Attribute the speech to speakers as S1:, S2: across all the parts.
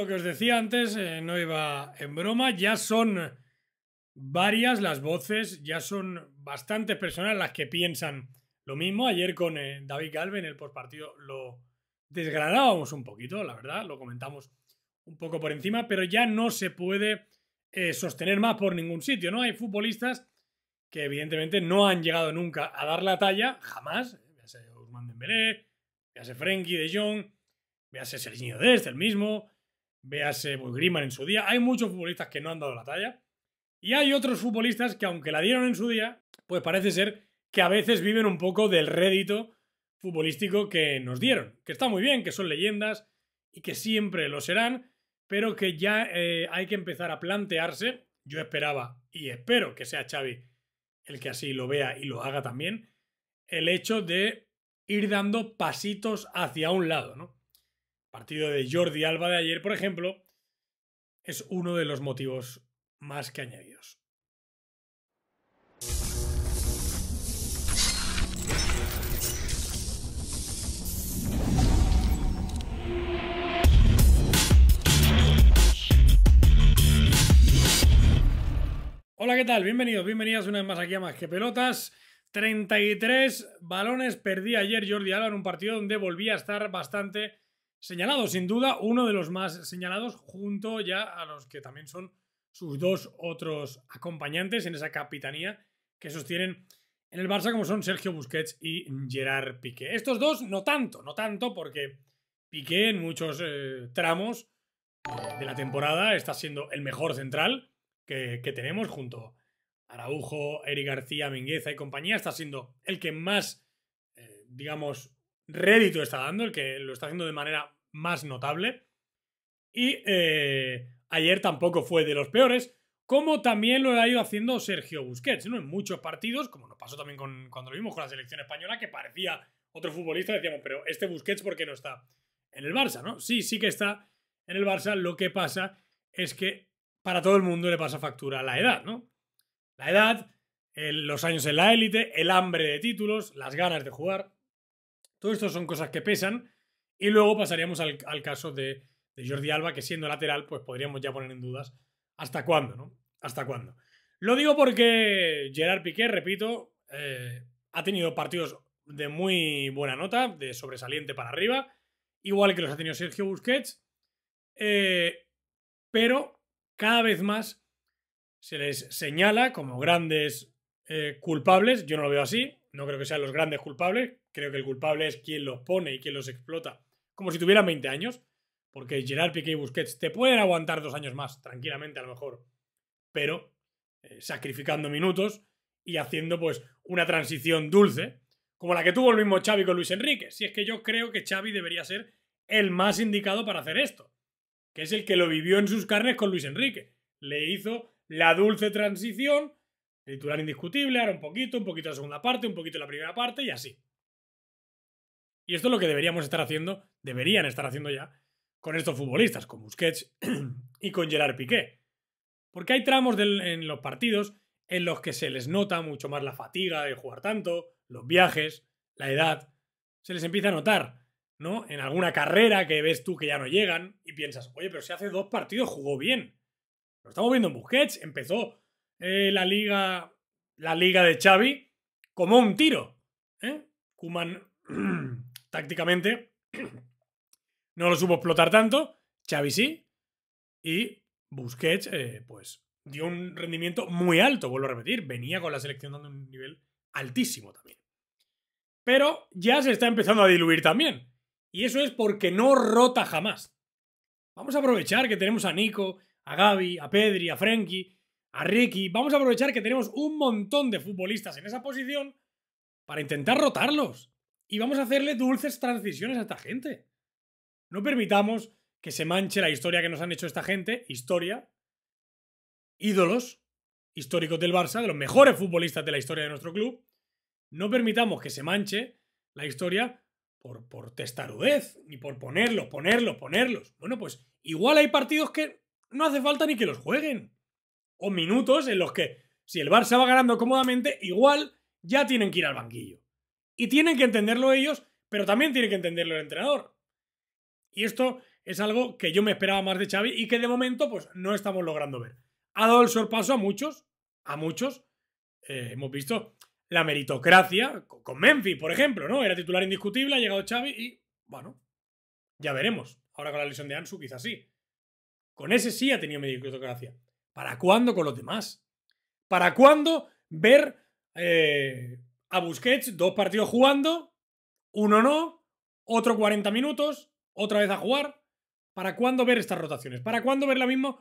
S1: lo que os decía antes eh, no iba en broma. Ya son varias las voces, ya son bastantes personas las que piensan lo mismo. Ayer con eh, David Galve en el postpartido lo desgranábamos un poquito, la verdad, lo comentamos un poco por encima, pero ya no se puede eh, sostener más por ningún sitio, ¿no? Hay futbolistas que evidentemente no han llegado nunca a dar la talla, jamás. Ya sea Ousmane Dembélé, ya sea Frenkie de Jong, ya sea Serginho Dest, el mismo, véase pues, en su día. Hay muchos futbolistas que no han dado la talla. Y hay otros futbolistas que, aunque la dieron en su día, pues parece ser que a veces viven un poco del rédito futbolístico que nos dieron. Que está muy bien, que son leyendas y que siempre lo serán, pero que ya eh, hay que empezar a plantearse. Yo esperaba y espero que sea Xavi el que así lo vea y lo haga también, el hecho de ir dando pasitos hacia un lado, ¿no? partido de Jordi Alba de ayer, por ejemplo, es uno de los motivos más que añadidos. Hola, ¿qué tal? Bienvenidos, bienvenidas una vez más aquí a Más que Pelotas. 33 balones perdí ayer Jordi Alba en un partido donde volví a estar bastante señalado, sin duda, uno de los más señalados, junto ya a los que también son sus dos otros acompañantes en esa capitanía que sostienen en el Barça, como son Sergio Busquets y Gerard Piqué. Estos dos no tanto, no tanto, porque Piqué en muchos eh, tramos eh, de la temporada está siendo el mejor central que, tenemos junto a Araujo, Eric García, Mingueza y compañía. Está siendo el que más, eh, digamos, Rédito está dando, el que lo está haciendo de manera más notable. Y eh, ayer tampoco fue de los peores, como también lo ha ido haciendo Sergio Busquets, ¿no? En muchos partidos, como nos pasó también cuando lo vimos con la selección española, que parecía otro futbolista, decíamos, pero este Busquets, ¿por qué no está en el Barça, no? Sí, sí que está en el Barça, lo que pasa es que para todo el mundo le pasa factura la edad, ¿no? La edad, los años en la élite, el hambre de títulos, las ganas de jugar, todo esto son cosas que pesan. Y luego pasaríamos al, caso de, Jordi Alba, que siendo lateral, pues podríamos ya poner en dudas hasta cuándo, ¿no? Hasta cuándo. Lo digo porque Gerard Piqué, repito, eh, ha tenido partidos de muy buena nota, de sobresaliente para arriba, igual que los ha tenido Sergio Busquets, eh, pero cada vez más se les señala como grandes eh, culpables, yo no lo veo así, no creo que sean los grandes culpables. Creo que el culpable es quien los pone y quien los explota. Como si tuvieran 20 años. Porque Gerard Piqué y Busquets te pueden aguantar dos años más, tranquilamente a lo mejor. Pero eh, sacrificando minutos y haciendo pues una transición dulce. Como la que tuvo el mismo Xavi con Luis Enrique. Si es que yo creo que Xavi debería ser el más indicado para hacer esto. Que es el que lo vivió en sus carnes con Luis Enrique. Le hizo la dulce transición titular indiscutible, ahora un poquito, un poquito la segunda parte, un poquito la primera parte y así. Y esto es lo que deberíamos estar haciendo, deberían estar haciendo ya con estos futbolistas, con Busquets y con Gerard Piqué. Porque hay tramos en los partidos en los que se les nota mucho más la fatiga de jugar tanto, los viajes, la edad. Se les empieza a notar, ¿no? En alguna carrera que ves tú que ya no llegan y piensas, oye, pero si hace dos partidos jugó bien. Lo estamos viendo en Busquets, empezó eh, la liga la liga de Xavi como un tiro. ¿eh? Kuman tácticamente no lo supo explotar tanto, Xavi sí, y Busquets eh, pues dio un rendimiento muy alto, vuelvo a repetir, venía con la selección dando un nivel altísimo también. Pero ya se está empezando a diluir también, y eso es porque no rota jamás. Vamos a aprovechar que tenemos a Nico, a Gaby, a Pedri, a Frenkie, a Ricky. Vamos a aprovechar que tenemos un montón de futbolistas en esa posición para intentar rotarlos. Y vamos a hacerle dulces transiciones a esta gente. No permitamos que se manche la historia que nos han hecho esta gente, historia, ídolos históricos del Barça, de los mejores futbolistas de la historia de nuestro club. No permitamos que se manche la historia por, por testarudez, ni por ponerlos, ponerlos, ponerlos. Bueno, pues igual hay partidos que no hace falta ni que los jueguen o minutos en los que, si el Barça va ganando cómodamente, igual ya tienen que ir al banquillo. Y tienen que entenderlo ellos, pero también tiene que entenderlo el entrenador. Y esto es algo que yo me esperaba más de Xavi y que de momento pues no estamos logrando ver. Ha dado el sorpaso a muchos, a muchos. Eh, hemos visto la meritocracia con Memphis, por ejemplo, ¿no? Era titular indiscutible, ha llegado Xavi y, bueno, ya veremos. Ahora con la lesión de Ansu quizás sí. Con ese sí ha tenido meritocracia. ¿Para cuándo con los demás? ¿Para cuándo ver eh, a Busquets dos partidos jugando, uno no, otro 40 minutos, otra vez a jugar? ¿Para cuándo ver estas rotaciones? ¿Para cuándo ver la mismo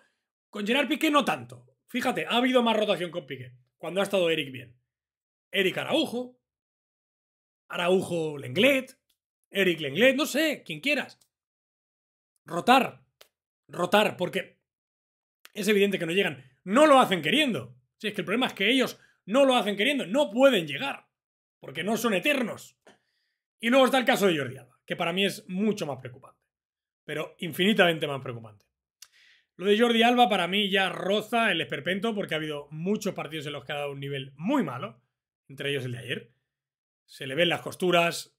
S1: Con Gerard Piqué no tanto. Fíjate, ha habido más rotación con Piqué cuando ha estado Eric bien. Eric Araujo, Araujo Lenglet, Eric Lenglet, no sé, quien quieras. Rotar, rotar, porque es evidente que no llegan. No lo hacen queriendo. Si es que el problema es que ellos no lo hacen queriendo, no pueden llegar, porque no son eternos. Y luego está el caso de Jordi Alba, que para mí es mucho más preocupante, pero infinitamente más preocupante. Lo de Jordi Alba para mí ya roza el esperpento porque ha habido muchos partidos en los que ha dado un nivel muy malo, entre ellos el de ayer. Se le ven las costuras,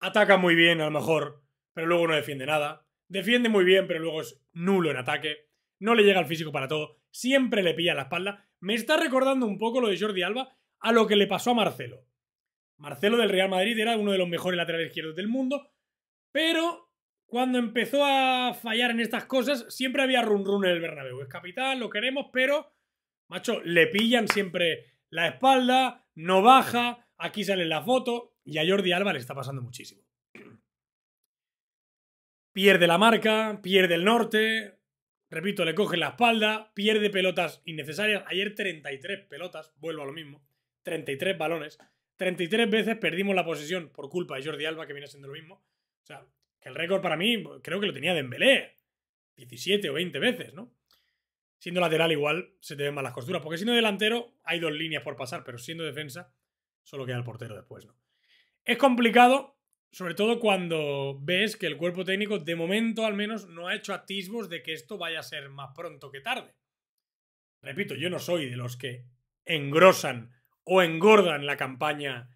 S1: ataca muy bien a lo mejor, pero luego no defiende nada. Defiende muy bien, pero luego es nulo en ataque no le llega el físico para todo, siempre le pilla la espalda. Me está recordando un poco lo de Jordi Alba a lo que le pasó a Marcelo. Marcelo del Real Madrid era uno de los mejores laterales izquierdos del mundo, pero cuando empezó a fallar en estas cosas, siempre había run run en el Bernabéu. Es capital, lo queremos, pero, macho, le pillan siempre la espalda, no baja, aquí sale la foto y a Jordi Alba le está pasando muchísimo. Pierde la marca, pierde el norte, Repito, le coge la espalda, pierde pelotas innecesarias. Ayer 33 pelotas, vuelvo a lo mismo. 33 balones. 33 veces perdimos la posesión por culpa de Jordi Alba, que viene siendo lo mismo. O sea, que el récord para mí pues, creo que lo tenía Dembélé. 17 o 20 veces, ¿no? Siendo lateral igual se te ven mal las costuras, porque siendo delantero hay dos líneas por pasar, pero siendo defensa solo queda el portero después, ¿no? Es complicado, sobre todo cuando ves que el cuerpo técnico, de momento al menos, no ha hecho atisbos de que esto vaya a ser más pronto que tarde. Repito, yo no soy de los que engrosan o engordan la campaña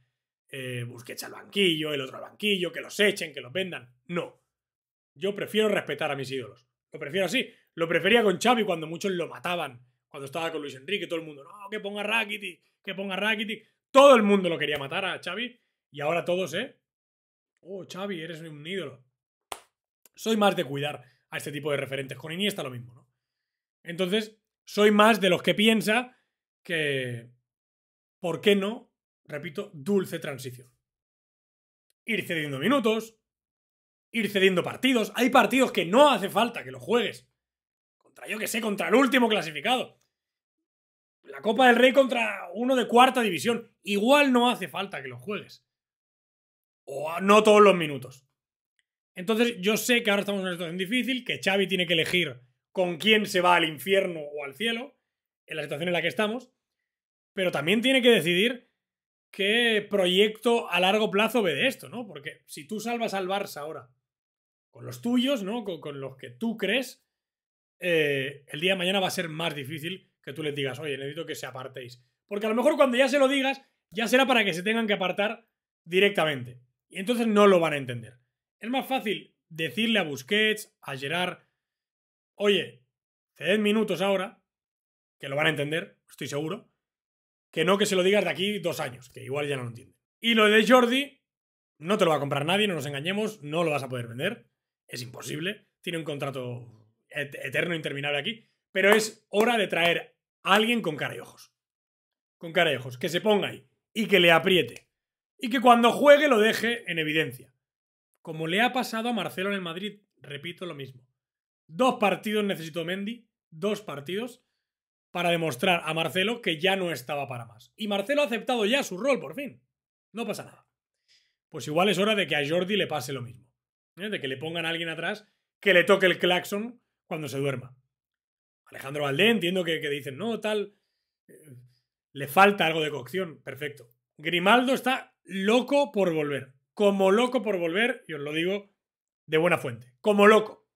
S1: eh, Busquets al banquillo, el otro al banquillo, que los echen, que los vendan. No. Yo prefiero respetar a mis ídolos. Lo prefiero así. Lo prefería con Xavi cuando muchos lo mataban. Cuando estaba con Luis Enrique, todo el mundo, no, que ponga Rakitic, que ponga Rakitic. Todo el mundo lo quería matar a Xavi. Y ahora todos, ¿eh? oh, Xavi, eres un ídolo. Soy más de cuidar a este tipo de referentes. Con Iniesta lo mismo, ¿no? Entonces, soy más de los que piensa que, ¿por qué no? Repito, dulce transición. Ir cediendo minutos, ir cediendo partidos. Hay partidos que no hace falta que los juegues. Contra, yo que sé, contra el último clasificado. La Copa del Rey contra uno de cuarta división. Igual no hace falta que los juegues o no todos los minutos. Entonces yo sé que ahora estamos en una situación difícil, que Xavi tiene que elegir con quién se va al infierno o al cielo, en la situación en la que estamos, pero también tiene que decidir qué proyecto a largo plazo ve de esto, ¿no? Porque si tú salvas al Barça ahora, con los tuyos, ¿no? Con, los que tú crees, eh, el día de mañana va a ser más difícil que tú les digas, oye, necesito que se apartéis. Porque a lo mejor cuando ya se lo digas, ya será para que se tengan que apartar directamente. Y entonces no lo van a entender. Es más fácil decirle a Busquets, a Gerard, oye, ceden minutos ahora, que lo van a entender, estoy seguro, que no que se lo digas de aquí dos años, que igual ya no lo entiende Y lo de Jordi, no te lo va a comprar nadie, no nos engañemos, no lo vas a poder vender, es imposible, tiene un contrato eterno, interminable aquí, pero es hora de traer a alguien con cara y ojos. Con cara y ojos, que se ponga ahí y que le apriete y que cuando juegue lo deje en evidencia. Como le ha pasado a Marcelo en el Madrid, repito lo mismo. Dos partidos necesitó Mendy, dos partidos, para demostrar a Marcelo que ya no estaba para más. Y Marcelo ha aceptado ya su rol, por fin. No pasa nada. Pues igual es hora de que a Jordi le pase lo mismo. ¿eh? De que le pongan a alguien atrás que le toque el claxon cuando se duerma. Alejandro Valdé, entiendo que, dicen, no, tal. Eh, le falta algo de cocción. Perfecto. Grimaldo está loco por volver. Como loco por volver, y os lo digo de buena fuente. Como loco.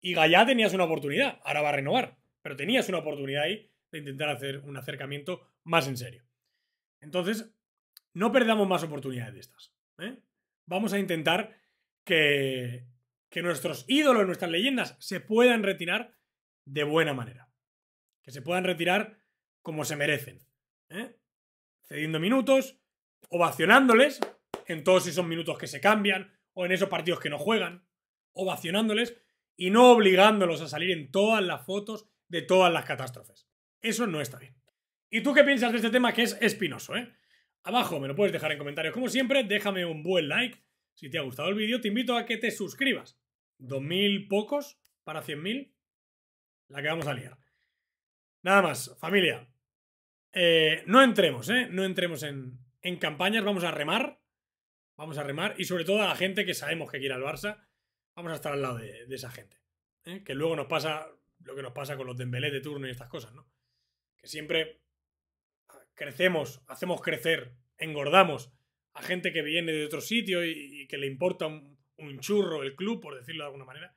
S1: Y Gallá tenías una oportunidad, ahora va a renovar, pero tenías una oportunidad ahí de intentar hacer un acercamiento más en serio. Entonces, no perdamos más oportunidades de estas. ¿eh? Vamos a intentar que, nuestros ídolos, nuestras leyendas, se puedan retirar de buena manera. Que se puedan retirar como se merecen. ¿eh? Cediendo minutos, ovacionándoles en todos esos minutos que se cambian o en esos partidos que no juegan, ovacionándoles y no obligándolos a salir en todas las fotos de todas las catástrofes. Eso no está bien. ¿Y tú qué piensas de este tema que es espinoso, eh? Abajo me lo puedes dejar en comentarios. Como siempre, déjame un buen like. Si te ha gustado el vídeo, te invito a que te suscribas. ¿Dos mil pocos para cien mil? La que vamos a liar. Nada más, familia. Eh, no entremos, ¿eh? No entremos en, en campañas vamos a remar, vamos a remar y sobre todo a la gente que sabemos que quiere al Barça, vamos a estar al lado de, esa gente. ¿eh? Que luego nos pasa lo que nos pasa con los Dembélé de turno y estas cosas, ¿no? Que siempre crecemos, hacemos crecer, engordamos a gente que viene de otro sitio y, que le importa un, churro el club, por decirlo de alguna manera,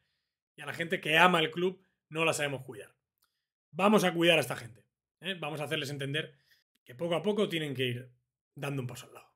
S1: y a la gente que ama el club no la sabemos cuidar. Vamos a cuidar a esta gente. ¿eh? Vamos a hacerles entender que poco a poco tienen que ir dando un paso al lado.